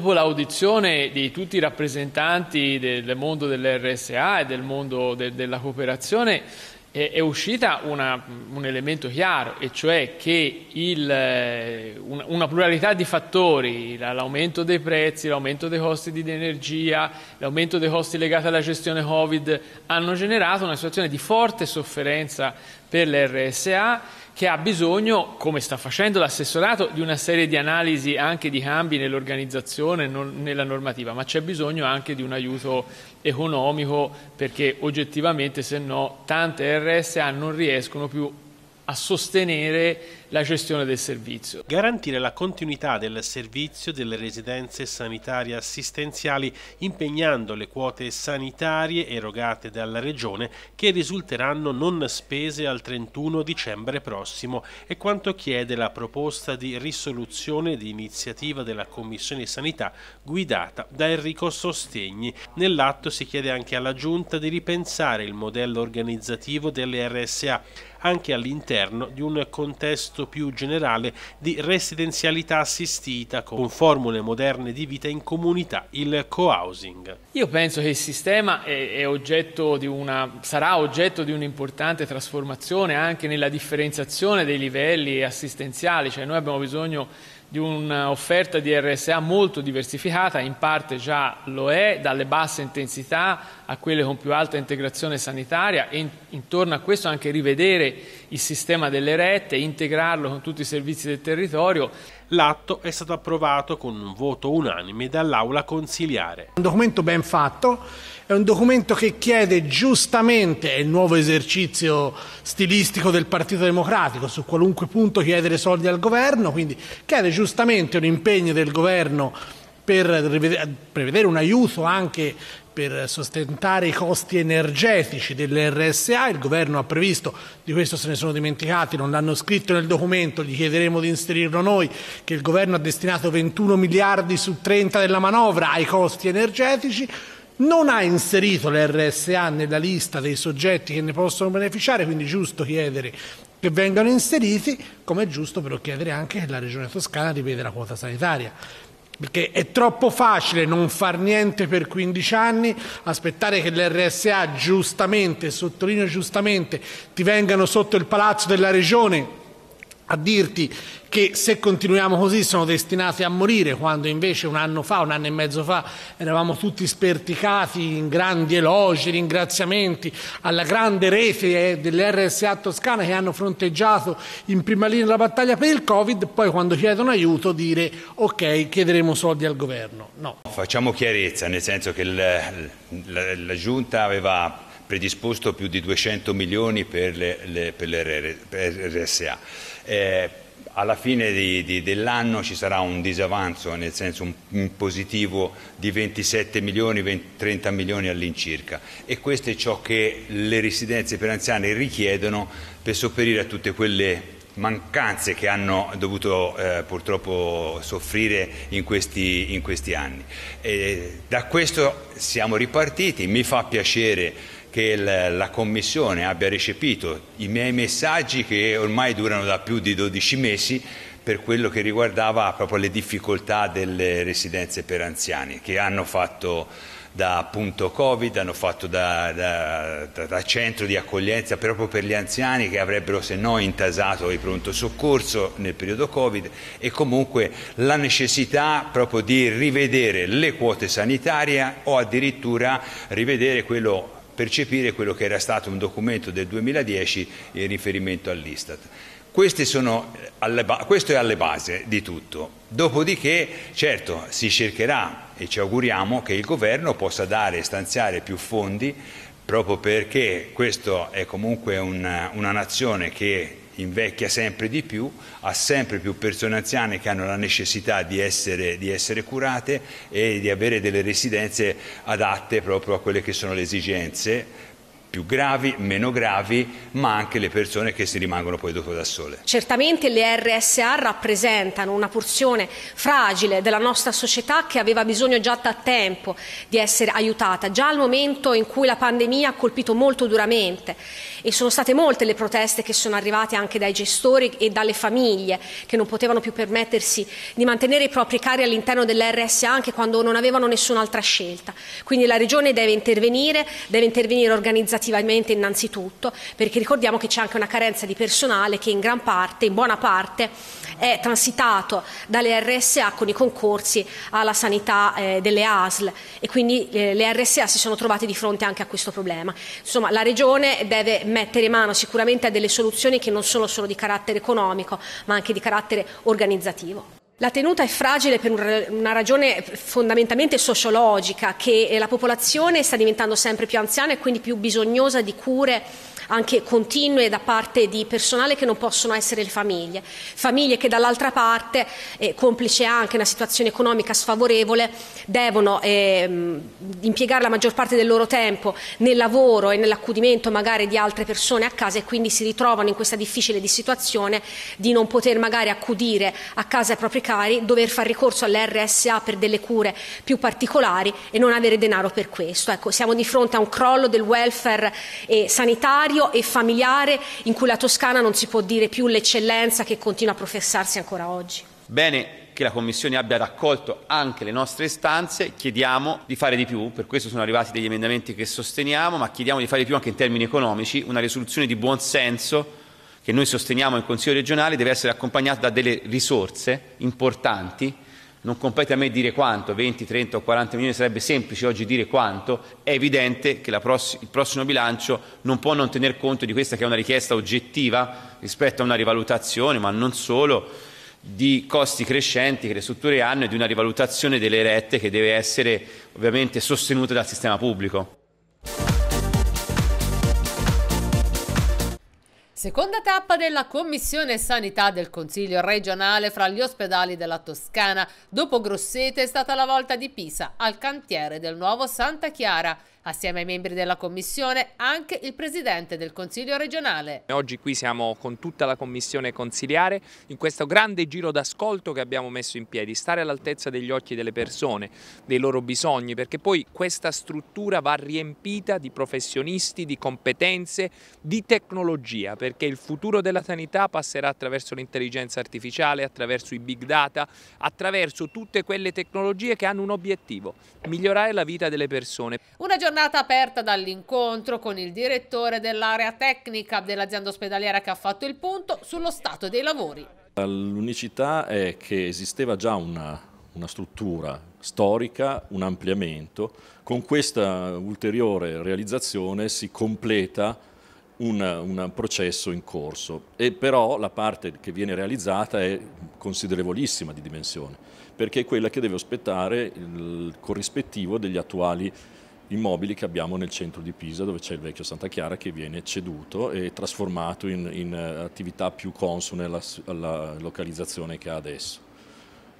dopo l'audizione di tutti i rappresentanti del mondo dell'RSA e del mondo de, della cooperazione è, è uscita una, un elemento chiaro, e cioè che il, eh, una pluralità di fattori, l'aumento dei prezzi, l'aumento dei costi di energia, l'aumento dei costi legati alla gestione Covid, hanno generato una situazione di forte sofferenza per l'RSA che ha bisogno, come sta facendo l'assessorato, di una serie di analisi anche di cambi nell'organizzazione, nella normativa, ma c'è bisogno anche di un aiuto economico perché oggettivamente se no tante RSA non riescono più a sostenere la gestione del servizio. Garantire la continuità del servizio delle residenze sanitarie assistenziali impegnando le quote sanitarie erogate dalla Regione che risulteranno non spese al 31 dicembre prossimo è quanto chiede la proposta di risoluzione di iniziativa della Commissione Sanità guidata da Enrico Sostegni. Nell'atto si chiede anche alla Giunta di ripensare il modello organizzativo delle RSA anche all'interno di un contesto più generale di residenzialità assistita con formule moderne di vita in comunità, il co-housing. Io penso che il sistema è, è oggetto una, sarà oggetto di un'importante trasformazione anche nella differenziazione dei livelli assistenziali, cioè noi abbiamo bisogno di un'offerta di RSA molto diversificata, in parte già lo è, dalle basse intensità a quelle con più alta integrazione sanitaria e intorno a questo anche rivedere il sistema delle rette, e integrarlo con tutti i servizi del territorio. L'atto è stato approvato con un voto unanime dall'Aula consiliare. Un documento ben fatto, è un documento che chiede giustamente, è il nuovo esercizio stilistico del Partito Democratico, su qualunque punto chiedere soldi al governo, quindi chiede giustamente un impegno del governo per prevedere un aiuto anche per sostentare i costi energetici dell'RSA. Il governo ha previsto, di questo se ne sono dimenticati, non l'hanno scritto nel documento, gli chiederemo di inserirlo noi, che il governo ha destinato 21 miliardi su 30 della manovra ai costi energetici. Non ha inserito l'RSA nella lista dei soggetti che ne possono beneficiare, quindi è giusto chiedere che vengano inseriti, come è giusto però chiedere anche che la Regione Toscana riveda la quota sanitaria. Perché è troppo facile non far niente per 15 anni, aspettare che l'RSA giustamente, sottolineo giustamente, ti vengano sotto il palazzo della regione a dirti che se continuiamo così sono destinati a morire, quando invece un anno fa, un anno e mezzo fa, eravamo tutti sperticati in grandi elogi, ringraziamenti alla grande rete eh, dell'RSA toscana che hanno fronteggiato in prima linea la battaglia per il Covid, poi quando chiedono aiuto dire ok, chiederemo soldi al governo. No. Facciamo chiarezza, nel senso che la, la, la Giunta aveva predisposto più di 200 milioni per, le, le, per l'RSA eh, alla fine di, di, dell'anno ci sarà un disavanzo, nel senso un, un positivo di 27 milioni, 20, 30 milioni all'incirca e questo è ciò che le residenze per anziani richiedono per sopperire a tutte quelle mancanze che hanno dovuto eh, purtroppo soffrire in questi, in questi anni. E da questo siamo ripartiti, mi fa piacere che la Commissione abbia recepito i miei messaggi che ormai durano da più di 12 mesi per quello che riguardava proprio le difficoltà delle residenze per anziani che hanno fatto da appunto Covid, hanno fatto da, da, da, centro di accoglienza proprio per gli anziani che avrebbero se no intasato il pronto soccorso nel periodo Covid e comunque la necessità proprio di rivedere le quote sanitarie o addirittura rivedere quello percepire quello che era stato un documento del 2010 in riferimento all'Istat. Alle, questo è alle base di tutto. Dopodiché, certo, si cercherà e ci auguriamo che il governo possa dare e stanziare più fondi proprio perché questa è comunque una, una nazione che invecchia sempre di più, ha sempre più persone anziane che hanno la necessità di essere, di essere curate e di avere delle residenze adatte proprio a quelle che sono le esigenze più gravi, meno gravi, ma anche le persone che si rimangono poi dopo da sole. Certamente le RSA rappresentano una porzione fragile della nostra società che aveva bisogno già da tempo di essere aiutata, già al momento in cui la pandemia ha colpito molto duramente e sono state molte le proteste che sono arrivate anche dai gestori e dalle famiglie che non potevano più permettersi di mantenere i propri cari all'interno dell'RSA anche quando non avevano nessun'altra scelta. Quindi la Regione deve intervenire, deve intervenire organizzativamente innanzitutto, perché ricordiamo che c'è anche una carenza di personale che in gran parte, in buona parte, è transitato dalle RSA con i concorsi alla sanità eh, delle ASL e quindi eh, le RSA si sono trovate di fronte anche a questo problema. Insomma, la Regione deve mettere mano sicuramente a delle soluzioni che non sono solo di carattere economico, ma anche di carattere organizzativo. La tenuta è fragile per una ragione fondamentalmente sociologica, che la popolazione sta diventando sempre più anziana e quindi più bisognosa di cure anche continue da parte di personale che non possono essere le famiglie. Famiglie che dall'altra parte, eh, complice anche una situazione economica sfavorevole, devono eh, impiegare la maggior parte del loro tempo nel lavoro e nell'accudimento magari di altre persone a casa e quindi si ritrovano in questa difficile di situazione di non poter magari accudire a casa i propri cari, dover far ricorso all'RSA per delle cure più particolari e non avere denaro per questo. Ecco, siamo di fronte a un crollo del welfare eh, sanitario sanitario e familiare in cui la Toscana non si può dire più l'eccellenza che continua a professarsi ancora oggi. Bene che la Commissione abbia raccolto anche le nostre istanze, chiediamo di fare di più, per questo sono arrivati degli emendamenti che sosteniamo, ma chiediamo di fare di più anche in termini economici, una risoluzione di buon senso che noi sosteniamo in Consiglio regionale deve essere accompagnata da delle risorse importanti non compete a me dire quanto, 20, 30 o 40 milioni sarebbe semplice oggi dire quanto, è evidente che pross- il prossimo bilancio non può non tener conto di questa che è una richiesta oggettiva rispetto a una rivalutazione, ma non solo, di costi crescenti che le strutture hanno e di una rivalutazione delle rette che deve essere ovviamente sostenuta dal sistema pubblico. Seconda tappa della Commissione Sanità del Consiglio regionale fra gli ospedali della Toscana. Dopo Grosseto è stata la volta di Pisa al cantiere del nuovo Santa Chiara assieme ai membri della Commissione anche il Presidente del Consiglio regionale. Oggi qui siamo con tutta la Commissione consiliare in questo grande giro d'ascolto che abbiamo messo in piedi, stare all'altezza degli occhi delle persone, dei loro bisogni, perché poi questa struttura va riempita di professionisti, di competenze, di tecnologia, perché il futuro della sanità passerà attraverso l'intelligenza artificiale, attraverso i big data, attraverso tutte quelle tecnologie che hanno un obiettivo, migliorare la vita delle persone. Una giornata giornata aperta dall'incontro con il direttore dell'area tecnica dell'azienda ospedaliera che ha fatto il punto sullo stato dei lavori. L'unicità è che esisteva già una, una struttura storica, un ampliamento, con questa ulteriore realizzazione si completa un, un, processo in corso e però la parte che viene realizzata è considerevolissima di dimensione perché è quella che deve aspettare il corrispettivo degli attuali immobili che abbiamo nel centro di Pisa dove c'è il vecchio Santa Chiara che viene ceduto e trasformato in, in eh, attività più consone alla, alla localizzazione che ha adesso.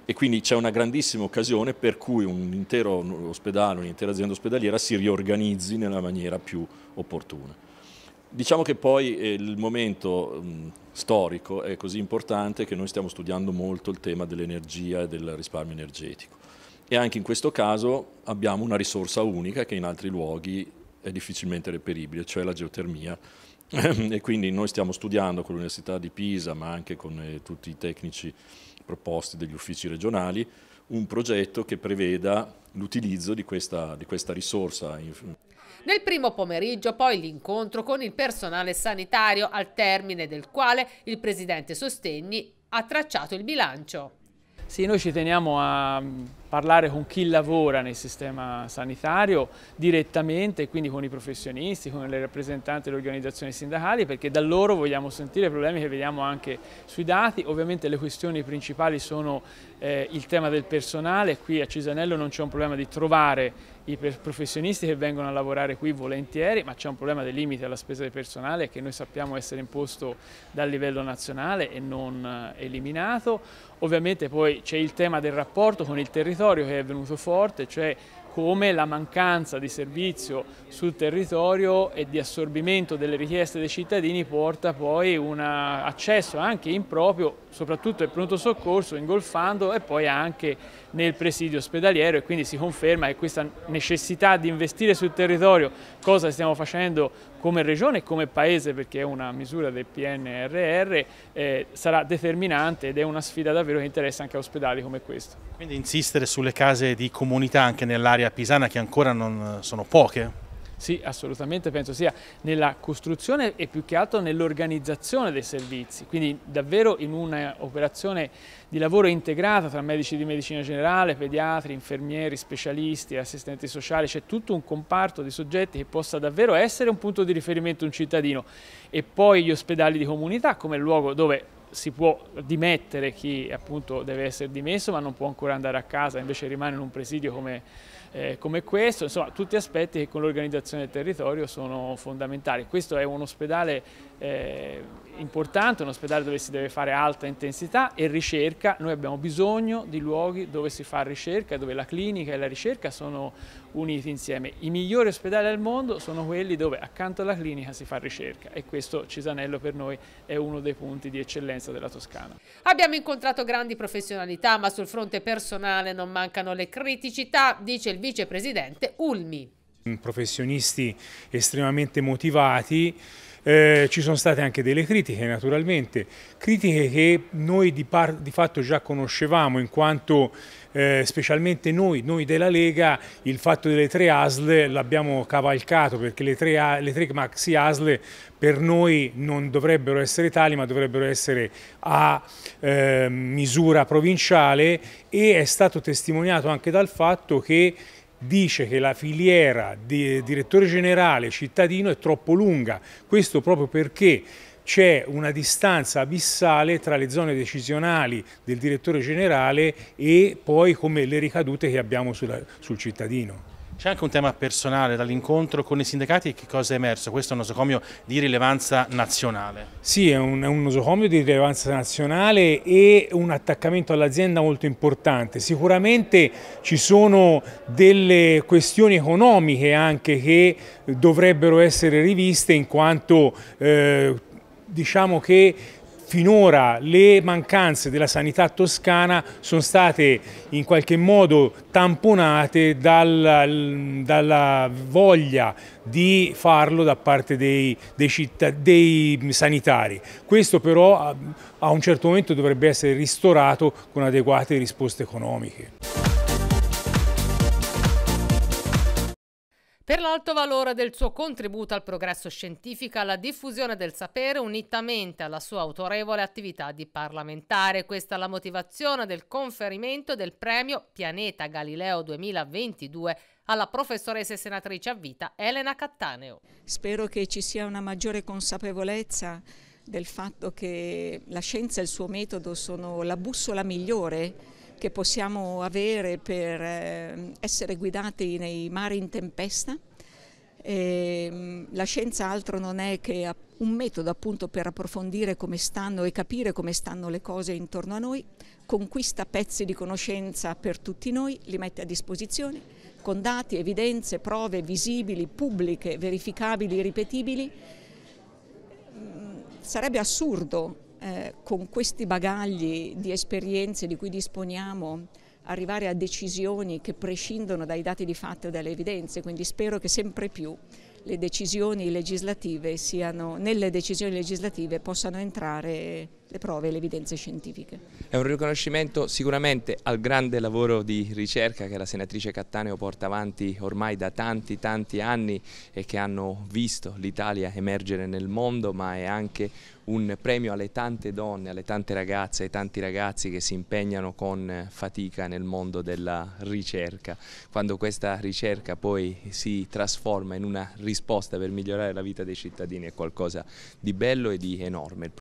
E quindi c'è una grandissima occasione per cui un intero ospedale, un'intera azienda ospedaliera si riorganizzi nella maniera più opportuna. Diciamo che poi eh, il momento storico è così importante che noi stiamo studiando molto il tema dell'energia e del risparmio energetico e anche in questo caso abbiamo una risorsa unica che in altri luoghi è difficilmente reperibile, cioè la geotermia. e quindi noi stiamo studiando con l'Università di Pisa, ma anche con eh, tutti i tecnici proposti degli uffici regionali, un progetto che preveda l'utilizzo di, di questa risorsa. Nel primo pomeriggio poi l'incontro con il personale sanitario, al termine del quale il presidente Sostegni ha tracciato il bilancio. Sì, noi ci teniamo a parlare con chi lavora nel sistema sanitario direttamente, quindi con i professionisti, con le rappresentanti delle organizzazioni sindacali, perché da loro vogliamo sentire i problemi che vediamo anche sui dati. Ovviamente le questioni principali sono eh, il tema del personale, qui a Cisanello non c'è un problema di trovare i professionisti che vengono a lavorare qui volentieri, ma c'è un problema dei limiti alla spesa di personale che noi sappiamo essere imposto dal livello nazionale e non eh, eliminato. Ovviamente poi c'è il tema del rapporto con il territorio che è venuto forte, cioè come la mancanza di servizio sul territorio e di assorbimento delle richieste dei cittadini porta poi un accesso anche improprio, soprattutto al pronto soccorso, ingolfando e poi anche nel presidio ospedaliero e quindi si conferma che questa necessità di investire sul territorio, cosa stiamo facendo come regione e come paese perché è una misura del PNRR eh, sarà determinante ed è una sfida davvero che interessa anche a ospedali come questo. Quindi insistere sulle case di comunità anche nell'area pisana che ancora non eh, sono poche? Sì, assolutamente penso sia nella costruzione e più che altro nell'organizzazione dei servizi, quindi davvero in un'operazione di lavoro integrata tra medici di medicina generale, pediatri, infermieri, specialisti, assistenti sociali, c'è tutto un comparto di soggetti che possa davvero essere un punto di riferimento un cittadino e poi gli ospedali di comunità come luogo dove si può dimettere chi appunto deve essere dimesso ma non può ancora andare a casa, invece rimane in un presidio come eh, come questo, insomma tutti aspetti che con l'organizzazione del territorio sono fondamentali. Questo è un ospedale eh, importante, un ospedale dove si deve fare alta intensità e ricerca, noi abbiamo bisogno di luoghi dove si fa ricerca, dove la clinica e la ricerca sono uniti insieme. I migliori ospedali al mondo sono quelli dove accanto alla clinica si fa ricerca e questo Cisanello per noi è uno dei punti di eccellenza della Toscana. Abbiamo incontrato grandi professionalità ma sul fronte personale non mancano le criticità, dice il vicepresidente Ulmi professionisti estremamente motivati, eh, ci sono state anche delle critiche naturalmente, critiche che noi di, di fatto già conoscevamo in quanto eh, specialmente noi, noi della Lega, il fatto delle tre ASL l'abbiamo cavalcato perché le tre, le tre maxi ASL per noi non dovrebbero essere tali ma dovrebbero essere a eh, misura provinciale e è stato testimoniato anche dal fatto che dice che la filiera di direttore generale cittadino è troppo lunga, questo proprio perché c'è una distanza abissale tra le zone decisionali del direttore generale e poi come le ricadute che abbiamo sulla, sul cittadino. C'è anche un tema personale dall'incontro con i sindacati, che cosa è emerso? Questo è un nosocomio di rilevanza nazionale. Sì, è un, è un nosocomio di rilevanza nazionale e un attaccamento all'azienda molto importante. Sicuramente ci sono delle questioni economiche anche che dovrebbero essere riviste in quanto... Eh, diciamo che finora le mancanze della sanità toscana sono state in qualche modo tamponate dal, dalla voglia di farlo da parte dei, dei, città, dei sanitari. Questo però a, a un certo momento dovrebbe essere ristorato con adeguate risposte economiche. per l'alto valore del suo contributo al progresso scientifico e alla diffusione del sapere unitamente alla sua autorevole attività di parlamentare. Questa è la motivazione del conferimento del premio Pianeta Galileo 2022 alla professoressa e senatrice a vita Elena Cattaneo. Spero che ci sia una maggiore consapevolezza del fatto che la scienza e il suo metodo sono la bussola migliore che possiamo avere per eh, essere guidati nei mari in tempesta. E ehm, la scienza altro non è che un metodo appunto per approfondire come stanno e capire come stanno le cose intorno a noi, conquista pezzi di conoscenza per tutti noi, li mette a disposizione con dati, evidenze, prove visibili, pubbliche, verificabili, ripetibili. Mm, sarebbe assurdo eh, con questi bagagli di esperienze di cui disponiamo arrivare a decisioni che prescindono dai dati di fatto e dalle evidenze, quindi spero che sempre più le decisioni legislative siano, nelle decisioni legislative possano entrare le prove e le evidenze scientifiche. È un riconoscimento sicuramente al grande lavoro di ricerca che la senatrice Cattaneo porta avanti ormai da tanti tanti anni e che hanno visto l'Italia emergere nel mondo ma è anche un premio alle tante donne, alle tante ragazze, ai tanti ragazzi che si impegnano con fatica nel mondo della ricerca. Quando questa ricerca poi si trasforma in una risposta per migliorare la vita dei cittadini è qualcosa di bello e di enorme.